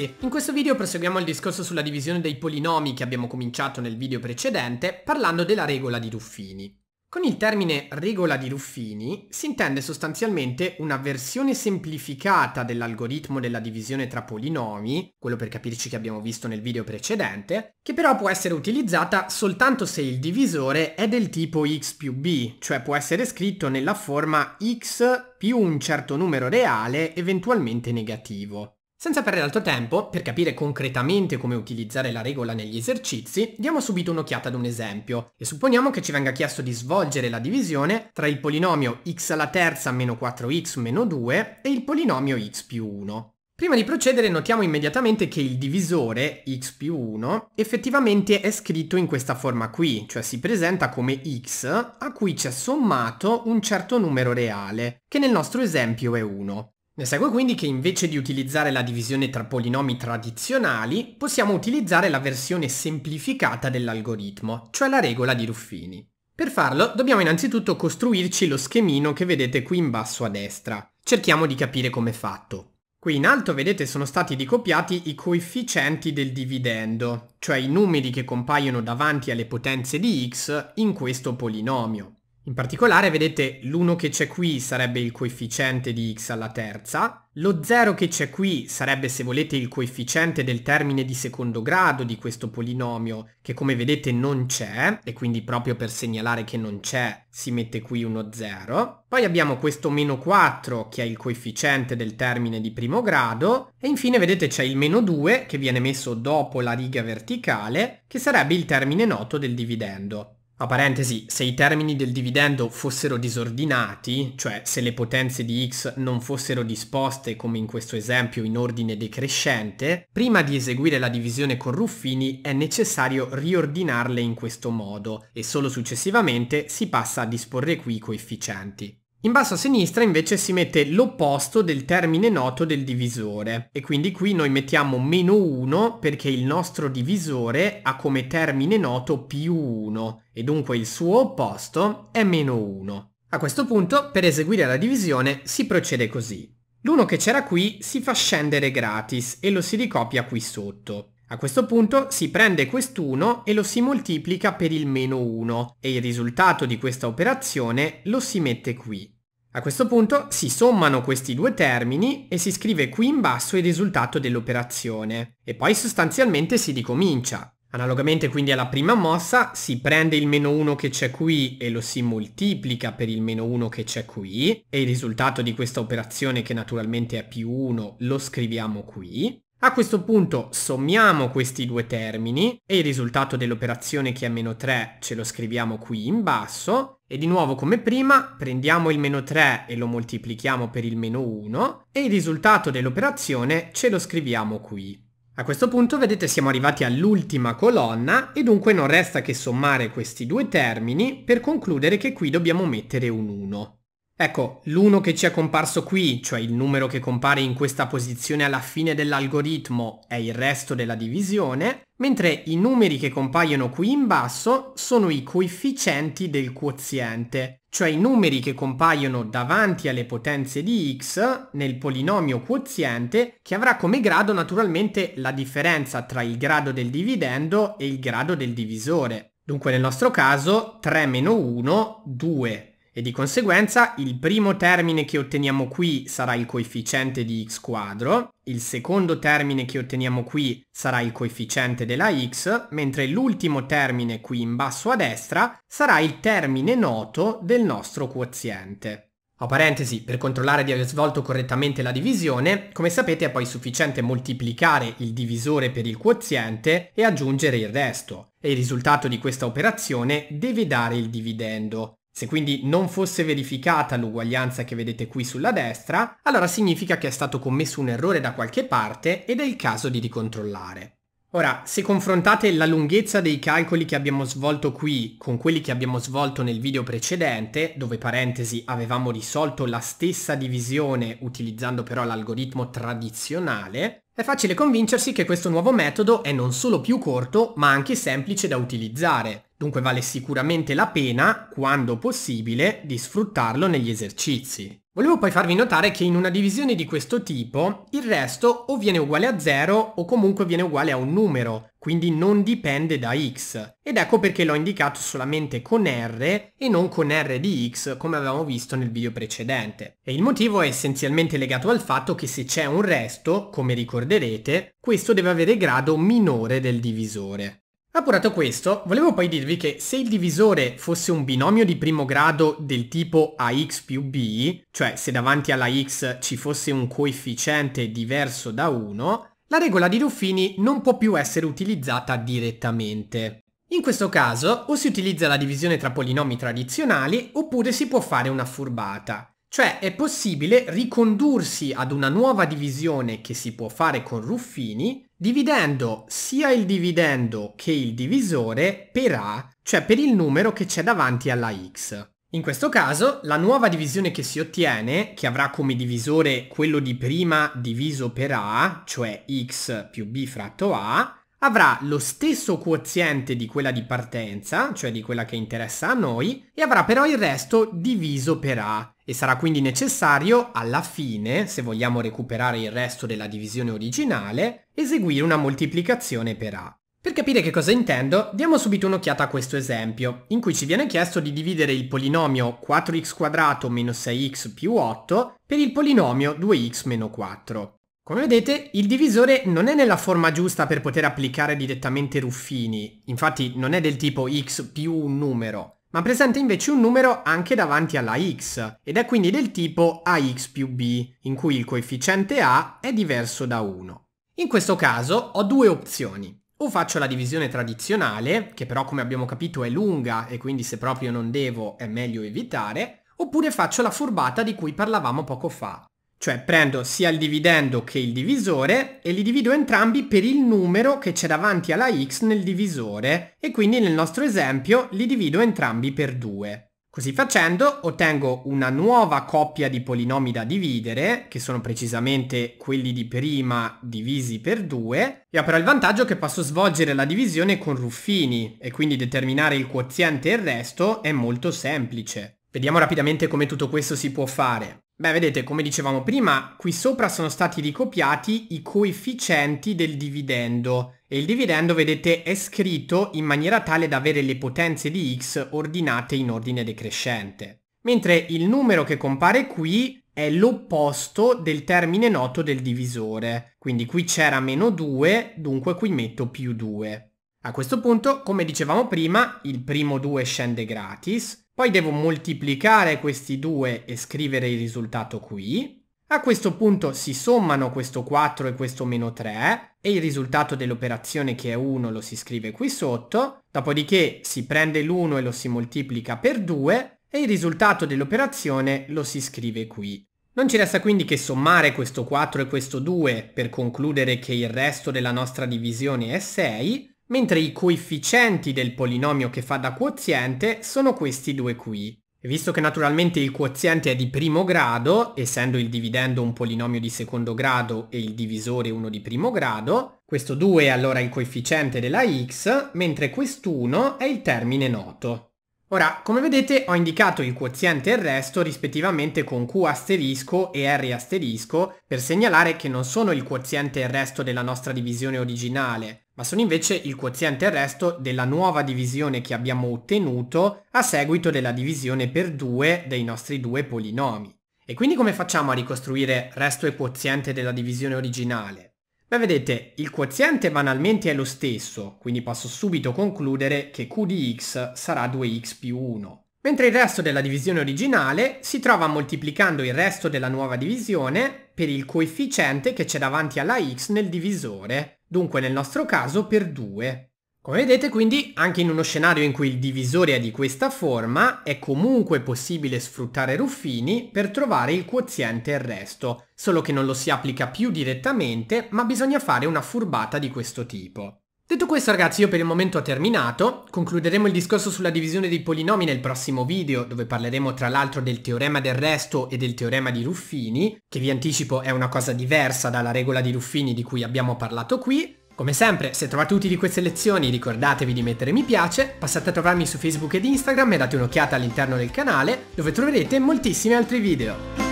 Ragazzi, in questo video proseguiamo il discorso sulla divisione dei polinomi che abbiamo cominciato nel video precedente parlando della regola di Ruffini. Con il termine regola di Ruffini si intende sostanzialmente una versione semplificata dell'algoritmo della divisione tra polinomi, quello per capirci che abbiamo visto nel video precedente, che però può essere utilizzata soltanto se il divisore è del tipo x più b, cioè può essere scritto nella forma x più un certo numero reale eventualmente negativo. Senza perdere altro tempo, per capire concretamente come utilizzare la regola negli esercizi, diamo subito un'occhiata ad un esempio e supponiamo che ci venga chiesto di svolgere la divisione tra il polinomio x alla terza meno 4x meno 2 e il polinomio x più 1. Prima di procedere notiamo immediatamente che il divisore x più 1 effettivamente è scritto in questa forma qui, cioè si presenta come x a cui c'è sommato un certo numero reale, che nel nostro esempio è 1. Ne segue quindi che invece di utilizzare la divisione tra polinomi tradizionali, possiamo utilizzare la versione semplificata dell'algoritmo, cioè la regola di Ruffini. Per farlo dobbiamo innanzitutto costruirci lo schemino che vedete qui in basso a destra. Cerchiamo di capire come fatto. Qui in alto vedete sono stati ricopiati i coefficienti del dividendo, cioè i numeri che compaiono davanti alle potenze di x in questo polinomio. In particolare vedete l'1 che c'è qui sarebbe il coefficiente di x alla terza, lo 0 che c'è qui sarebbe se volete il coefficiente del termine di secondo grado di questo polinomio che come vedete non c'è e quindi proprio per segnalare che non c'è si mette qui uno 0. Poi abbiamo questo meno 4 che è il coefficiente del termine di primo grado e infine vedete c'è il meno 2 che viene messo dopo la riga verticale che sarebbe il termine noto del dividendo. A parentesi, se i termini del dividendo fossero disordinati, cioè se le potenze di x non fossero disposte come in questo esempio in ordine decrescente, prima di eseguire la divisione con Ruffini è necessario riordinarle in questo modo e solo successivamente si passa a disporre qui i coefficienti. In basso a sinistra invece si mette l'opposto del termine noto del divisore e quindi qui noi mettiamo meno 1 perché il nostro divisore ha come termine noto più 1 e dunque il suo opposto è meno 1. A questo punto per eseguire la divisione si procede così. L'1 che c'era qui si fa scendere gratis e lo si ricopia qui sotto. A questo punto si prende quest'uno e lo si moltiplica per il meno 1 e il risultato di questa operazione lo si mette qui. A questo punto si sommano questi due termini e si scrive qui in basso il risultato dell'operazione e poi sostanzialmente si ricomincia. Analogamente quindi alla prima mossa si prende il meno 1 che c'è qui e lo si moltiplica per il meno 1 che c'è qui e il risultato di questa operazione che naturalmente è più 1 lo scriviamo qui a questo punto sommiamo questi due termini e il risultato dell'operazione che è meno 3 ce lo scriviamo qui in basso e di nuovo come prima prendiamo il meno 3 e lo moltiplichiamo per il meno 1 e il risultato dell'operazione ce lo scriviamo qui. A questo punto vedete siamo arrivati all'ultima colonna e dunque non resta che sommare questi due termini per concludere che qui dobbiamo mettere un 1. Ecco, l'1 che ci è comparso qui, cioè il numero che compare in questa posizione alla fine dell'algoritmo, è il resto della divisione, mentre i numeri che compaiono qui in basso sono i coefficienti del quoziente, cioè i numeri che compaiono davanti alle potenze di x nel polinomio quoziente che avrà come grado naturalmente la differenza tra il grado del dividendo e il grado del divisore. Dunque nel nostro caso 3 meno 1, 2 e di conseguenza il primo termine che otteniamo qui sarà il coefficiente di x quadro, il secondo termine che otteniamo qui sarà il coefficiente della x, mentre l'ultimo termine qui in basso a destra sarà il termine noto del nostro quoziente. A parentesi, per controllare di aver svolto correttamente la divisione, come sapete è poi sufficiente moltiplicare il divisore per il quoziente e aggiungere il resto, e il risultato di questa operazione deve dare il dividendo, se quindi non fosse verificata l'uguaglianza che vedete qui sulla destra, allora significa che è stato commesso un errore da qualche parte ed è il caso di ricontrollare. Ora, se confrontate la lunghezza dei calcoli che abbiamo svolto qui con quelli che abbiamo svolto nel video precedente, dove parentesi avevamo risolto la stessa divisione utilizzando però l'algoritmo tradizionale, è facile convincersi che questo nuovo metodo è non solo più corto ma anche semplice da utilizzare, Dunque vale sicuramente la pena, quando possibile, di sfruttarlo negli esercizi. Volevo poi farvi notare che in una divisione di questo tipo il resto o viene uguale a 0 o comunque viene uguale a un numero, quindi non dipende da x. Ed ecco perché l'ho indicato solamente con r e non con r di x come avevamo visto nel video precedente. E il motivo è essenzialmente legato al fatto che se c'è un resto, come ricorderete, questo deve avere grado minore del divisore. Appurato questo, volevo poi dirvi che se il divisore fosse un binomio di primo grado del tipo ax più b, cioè se davanti alla x ci fosse un coefficiente diverso da 1, la regola di Ruffini non può più essere utilizzata direttamente. In questo caso o si utilizza la divisione tra polinomi tradizionali oppure si può fare una furbata. Cioè è possibile ricondursi ad una nuova divisione che si può fare con Ruffini dividendo sia il dividendo che il divisore per A, cioè per il numero che c'è davanti alla x. In questo caso la nuova divisione che si ottiene, che avrà come divisore quello di prima diviso per A, cioè x più b fratto A, avrà lo stesso quoziente di quella di partenza, cioè di quella che interessa a noi, e avrà però il resto diviso per A. E sarà quindi necessario, alla fine, se vogliamo recuperare il resto della divisione originale, eseguire una moltiplicazione per A. Per capire che cosa intendo, diamo subito un'occhiata a questo esempio, in cui ci viene chiesto di dividere il polinomio 4x2 meno 6x più 8 per il polinomio 2x meno 4. Come vedete il divisore non è nella forma giusta per poter applicare direttamente Ruffini, infatti non è del tipo x più un numero, ma presenta invece un numero anche davanti alla x, ed è quindi del tipo ax più b, in cui il coefficiente a è diverso da 1. In questo caso ho due opzioni. O faccio la divisione tradizionale, che però come abbiamo capito è lunga e quindi se proprio non devo è meglio evitare, oppure faccio la furbata di cui parlavamo poco fa, cioè prendo sia il dividendo che il divisore e li divido entrambi per il numero che c'è davanti alla x nel divisore e quindi nel nostro esempio li divido entrambi per 2. Così facendo ottengo una nuova coppia di polinomi da dividere, che sono precisamente quelli di prima divisi per 2, e ho però il vantaggio che posso svolgere la divisione con ruffini, e quindi determinare il quoziente e il resto è molto semplice. Vediamo rapidamente come tutto questo si può fare. Beh, vedete, come dicevamo prima, qui sopra sono stati ricopiati i coefficienti del dividendo e il dividendo, vedete, è scritto in maniera tale da avere le potenze di x ordinate in ordine decrescente. Mentre il numero che compare qui è l'opposto del termine noto del divisore, quindi qui c'era meno 2, dunque qui metto più 2. A questo punto, come dicevamo prima, il primo 2 scende gratis, poi devo moltiplicare questi due e scrivere il risultato qui. A questo punto si sommano questo 4 e questo meno 3 e il risultato dell'operazione che è 1 lo si scrive qui sotto, dopodiché si prende l'1 e lo si moltiplica per 2 e il risultato dell'operazione lo si scrive qui. Non ci resta quindi che sommare questo 4 e questo 2 per concludere che il resto della nostra divisione è 6 mentre i coefficienti del polinomio che fa da quoziente sono questi due qui. Visto che naturalmente il quoziente è di primo grado, essendo il dividendo un polinomio di secondo grado e il divisore uno di primo grado, questo 2 è allora il coefficiente della x, mentre quest'1 è il termine noto. Ora, come vedete ho indicato il quoziente e il resto rispettivamente con Q asterisco e R asterisco per segnalare che non sono il quoziente e il resto della nostra divisione originale, ma sono invece il quoziente e il resto della nuova divisione che abbiamo ottenuto a seguito della divisione per 2 dei nostri due polinomi. E quindi come facciamo a ricostruire resto e quoziente della divisione originale? Beh vedete, il quoziente banalmente è lo stesso, quindi posso subito concludere che q di x sarà 2x più 1. Mentre il resto della divisione originale si trova moltiplicando il resto della nuova divisione per il coefficiente che c'è davanti alla x nel divisore, dunque nel nostro caso per 2. Come vedete quindi anche in uno scenario in cui il divisore è di questa forma è comunque possibile sfruttare Ruffini per trovare il quoziente e il resto, solo che non lo si applica più direttamente ma bisogna fare una furbata di questo tipo. Detto questo ragazzi io per il momento ho terminato, concluderemo il discorso sulla divisione dei polinomi nel prossimo video dove parleremo tra l'altro del teorema del resto e del teorema di Ruffini, che vi anticipo è una cosa diversa dalla regola di Ruffini di cui abbiamo parlato qui. Come sempre, se trovate utili queste lezioni ricordatevi di mettere mi piace, passate a trovarmi su Facebook ed Instagram e date un'occhiata all'interno del canale dove troverete moltissimi altri video.